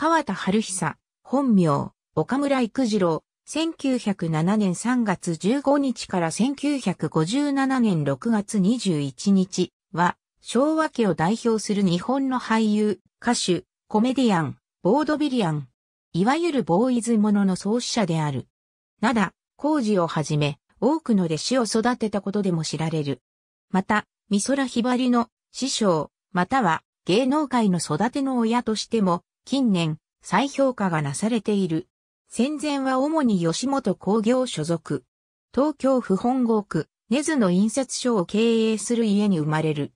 川田春久、本名、岡村育次郎、1907年3月15日から1957年6月21日は、昭和家を代表する日本の俳優、歌手、コメディアン、ボードビリアン、いわゆるボーイズものの創始者である。だ、工事をはじめ、多くの弟子を育てたことでも知られる。また、美空ひばりの師匠、または芸能界の育ての親としても近年、再評価がなされている。戦前は主に吉本工業所属。東京府本郷区、根津の印刷所を経営する家に生まれる。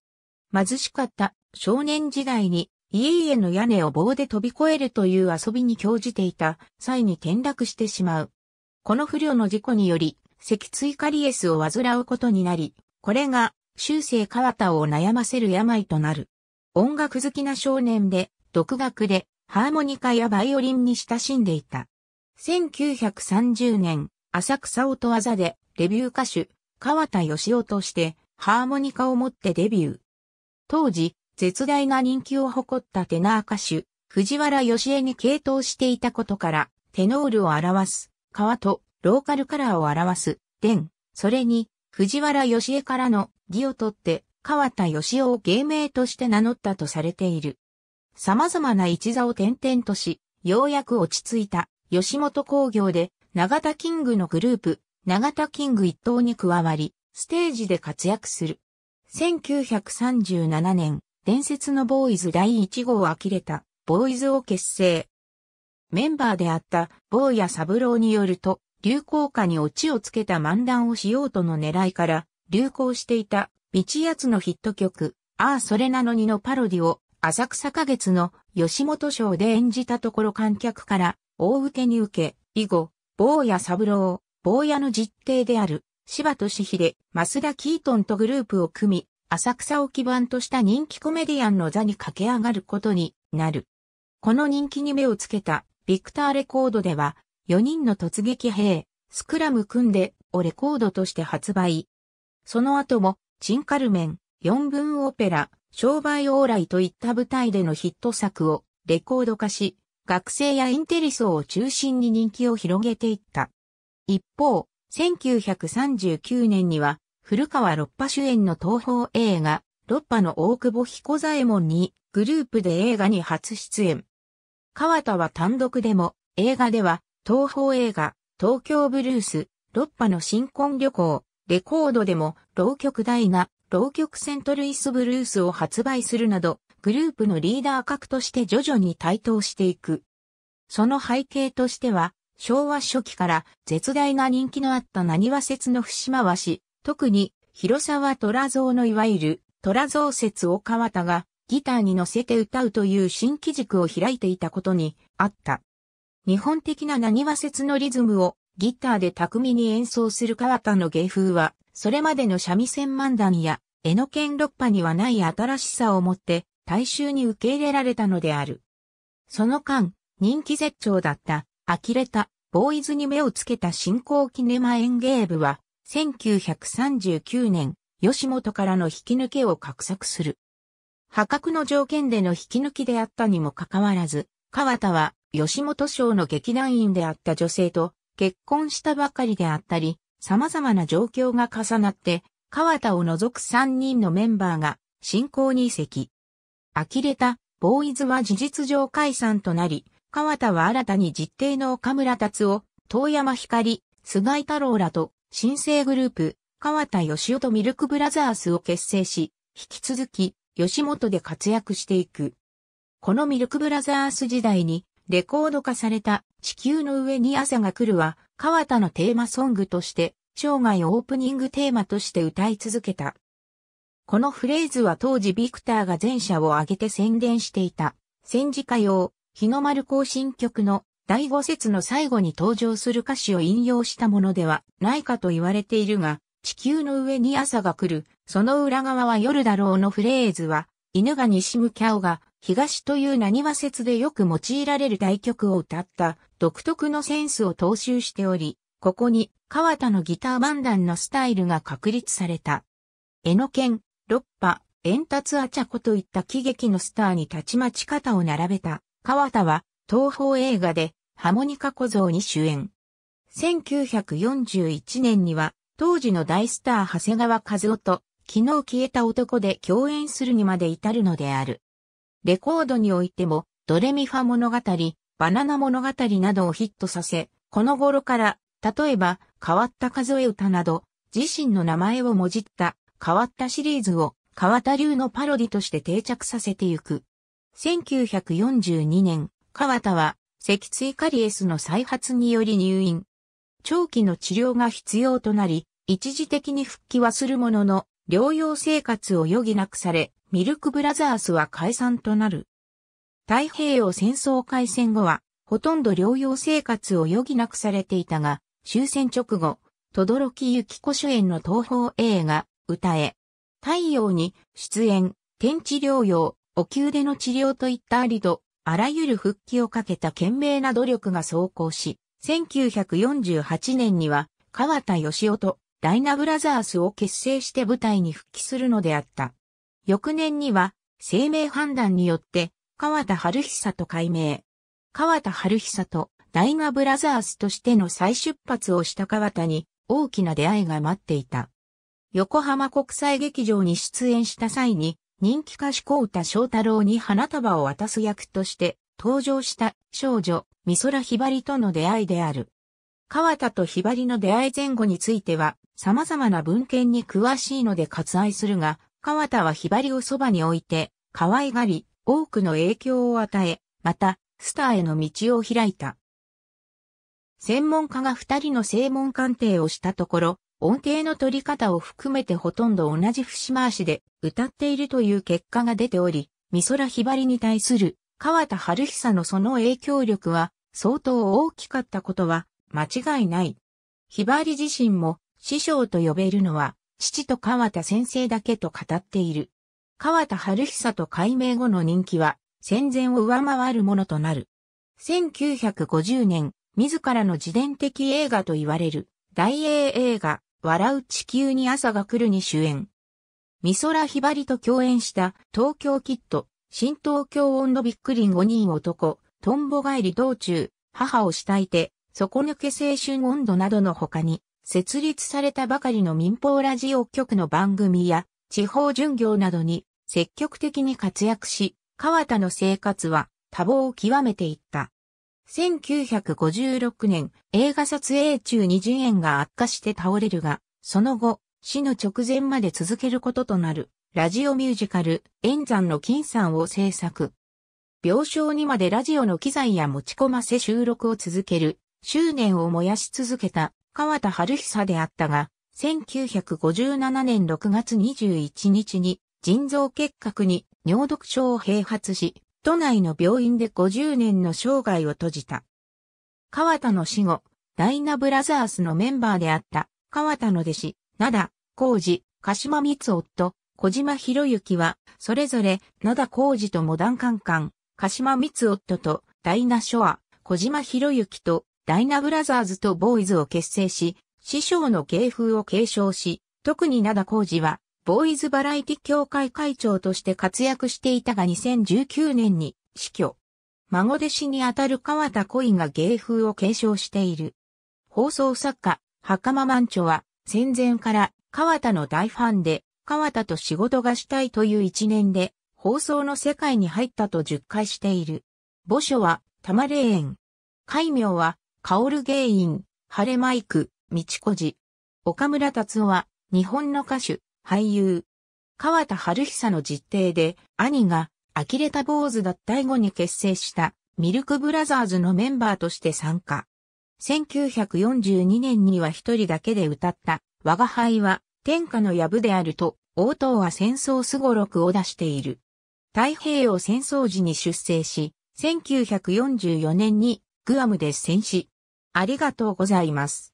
貧しかった少年時代に家々の屋根を棒で飛び越えるという遊びに興じていた際に転落してしまう。この不慮の事故により、脊椎カリエスを患うことになり、これが修正川田を悩ませる病となる。音楽好きな少年で、独学でハーモニカやバイオリンに親しんでいた。1930年、浅草音技でレビュー歌手、川田義夫としてハーモニカを持ってデビュー。当時、絶大な人気を誇ったテナー歌手、藤原義江に傾倒していたことから、テノールを表す、川とローカルカラーを表す、伝、それに、藤原義江からの義を取って、川田義雄を芸名として名乗ったとされている。様々な一座を転々とし、ようやく落ち着いた吉本工業で永田キングのグループ、永田キング一等に加わり、ステージで活躍する。1937年、伝説のボーイズ第1号を呆れた、ボーイズを結成。メンバーであったボーサブローによると、流行歌にオチをつけた漫談をしようとの狙いから、流行していた、道奴のヒット曲、ああそれなのにのパロディを浅草花月の吉本賞で演じたところ観客から大受けに受け、以後、坊や三郎、坊やの実弟である柴俊秀、増田キートンとグループを組み、浅草を基盤とした人気コメディアンの座に駆け上がることになる。この人気に目をつけたビクターレコードでは4人の突撃兵、スクラム組んでをレコードとして発売。その後もチンカルメン、4分オペラ、商売往来といった舞台でのヒット作をレコード化し、学生やインテリ層を中心に人気を広げていった。一方、1939年には、古川六波主演の東宝映画、六波の大久保彦左衛門に、グループで映画に初出演。川田は単独でも、映画では、東宝映画、東京ブルース、六波の新婚旅行、レコードでも、浪曲大な、浪曲セントルイスブルースを発売するなど、グループのリーダー格として徐々に台頭していく。その背景としては、昭和初期から絶大な人気のあった何話説の節回し、特に広沢虎蔵のいわゆる虎蔵説を川田がギターに乗せて歌うという新機軸を開いていたことにあった。日本的な何話説のリズムをギターで巧みに演奏する川田の芸風はそれまでの三味線漫談や、江ノ県六波にはない新しさをもって、大衆に受け入れられたのである。その間、人気絶頂だった、呆れた、ボーイズに目をつけた新興キネマ演芸部は、1939年、吉本からの引き抜けを画策する。破格の条件での引き抜きであったにもかかわらず、川田は吉本賞の劇団員であった女性と結婚したばかりであったり、様々な状況が重なって、川田を除く3人のメンバーが進行に移籍。呆れたボーイズは事実上解散となり、川田は新たに実定の岡村達夫、遠山光、菅井太郎らと新生グループ、川田義夫とミルクブラザースを結成し、引き続き吉本で活躍していく。このミルクブラザース時代にレコード化された地球の上に朝が来るは川田のテーマソングとして生涯オープニングテーマとして歌い続けた。このフレーズは当時ビクターが全社を挙げて宣伝していた、戦時歌謡、日の丸行進曲の第五節の最後に登場する歌詞を引用したものではないかと言われているが、地球の上に朝が来る、その裏側は夜だろうのフレーズは、犬が西向きオが東という何話説でよく用いられる大曲を歌った独特のセンスを踏襲しており、ここに川田のギター漫談のスタイルが確立された。江ノ健、ロッパ、円達アチャコといった喜劇のスターにたちまち肩を並べた。川田は東宝映画でハモニカ小僧に主演。1941年には当時の大スター長谷川和夫と昨日消えた男で共演するにまで至るのである。レコードにおいてもドレミファ物語、バナナ物語などをヒットさせ、この頃から、例えば、変わった数え歌など、自身の名前をもじった変わったシリーズを川田流のパロディとして定着させていく。1942年、川田は脊椎カリエスの再発により入院。長期の治療が必要となり、一時的に復帰はするものの、療養生活を余儀なくされ、ミルクブラザースは解散となる。太平洋戦争開戦後は、ほとんど療養生活を余儀なくされていたが、終戦直後、とどろきゆきこ主演の東宝映画、歌え、太陽に出演、天地療養、お給での治療といったありと、あらゆる復帰をかけた懸命な努力が走行し、1948年には、川田義夫とダイナブラザースを結成して舞台に復帰するのであった。翌年には、生命判断によって、川田春久と改名。川田春久と大河ブラザースとしての再出発をした川田に大きな出会いが待っていた。横浜国際劇場に出演した際に人気歌手幸田翔太郎に花束を渡す役として登場した少女美空ひばりとの出会いである。川田とひばりの出会い前後については様々な文献に詳しいので割愛するが、川田はひばりをそばに置いて可愛がり、多くの影響を与え、また、スターへの道を開いた。専門家が二人の正門鑑定をしたところ、音程の取り方を含めてほとんど同じ節回しで歌っているという結果が出ており、美空ひばりに対する川田春久のその影響力は相当大きかったことは間違いない。ひばり自身も師匠と呼べるのは父と川田先生だけと語っている。川田春久と改名後の人気は戦前を上回るものとなる。1950年、自らの自伝的映画と言われる、大英映画、笑う地球に朝が来るに主演。美空ひばりと共演した東京キッド、新東京温度びっくり5人男、トンボ帰り道中、母を慕いて、底抜け青春温度などの他に、設立されたばかりの民放ラジオ局の番組や、地方巡業などに積極的に活躍し、川田の生活は多忙を極めていった。1956年、映画撮影中に腎炎が悪化して倒れるが、その後、死の直前まで続けることとなる、ラジオミュージカル、円山の金さんを制作。病床にまでラジオの機材や持ち込ませ収録を続ける、執念を燃やし続けた、川田春久であったが、1957年6月21日に、腎臓結核に尿毒症を併発し、都内の病院で50年の生涯を閉じた。川田の死後、ダイナブラザースのメンバーであった川田の弟子、灘、浩二、鹿島光夫小島博之は、それぞれ、灘浩二とモダンカンカン、鹿島光夫とダイナショア、小島博之とダイナブラザーズとボーイズを結成し、師匠の芸風を継承し、特に灘浩二は、ボーイズバラエティ協会会長として活躍していたが2019年に死去。孫弟子にあたる川田恋が芸風を継承している。放送作家、袴マンチは戦前から川田の大ファンで、川田と仕事がしたいという一年で、放送の世界に入ったと10回している。墓所は、玉霊園。戒名は、カオル芸員、晴れマイク、道小路。岡村達夫は、日本の歌手、俳優、川田春久の実定で、兄が、呆れた坊主だった以後に結成した、ミルクブラザーズのメンバーとして参加。1942年には一人だけで歌った、我が輩は、天下の部であると、応答は戦争すごろくを出している。太平洋戦争時に出征し、1944年にグアムで戦死。ありがとうございます。